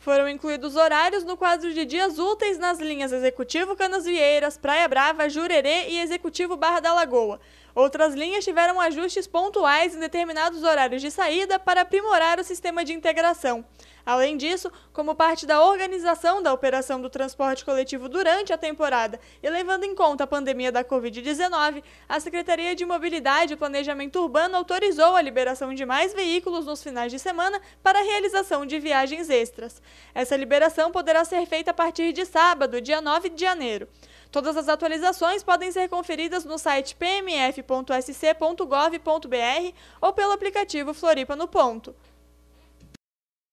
Foram incluídos horários no quadro de dias úteis nas linhas Executivo Canas Vieiras, Praia Brava, Jurerê e Executivo Barra da Lagoa. Outras linhas tiveram ajustes pontuais em determinados horários de saída para aprimorar o sistema de integração. Além disso, como parte da organização da operação do transporte coletivo durante a temporada e levando em conta a pandemia da Covid-19, a Secretaria de Mobilidade e Planejamento Urbano autorizou a liberação de mais veículos nos finais de semana para a realização de viagens extras. Essa liberação poderá ser feita a partir de sábado, dia 9 de janeiro. Todas as atualizações podem ser conferidas no site pmf.sc.gov.br ou pelo aplicativo Floripa no Ponto.